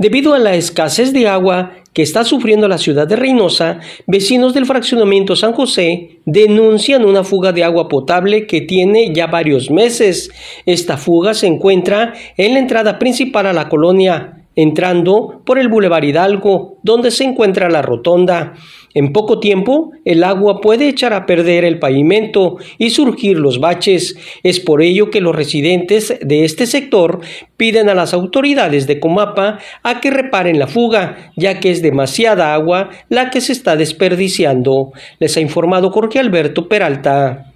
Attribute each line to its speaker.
Speaker 1: Debido a la escasez de agua que está sufriendo la ciudad de Reynosa, vecinos del fraccionamiento San José denuncian una fuga de agua potable que tiene ya varios meses. Esta fuga se encuentra en la entrada principal a la colonia entrando por el Boulevard Hidalgo, donde se encuentra la rotonda. En poco tiempo, el agua puede echar a perder el pavimento y surgir los baches. Es por ello que los residentes de este sector piden a las autoridades de Comapa a que reparen la fuga, ya que es demasiada agua la que se está desperdiciando. Les ha informado Jorge Alberto Peralta.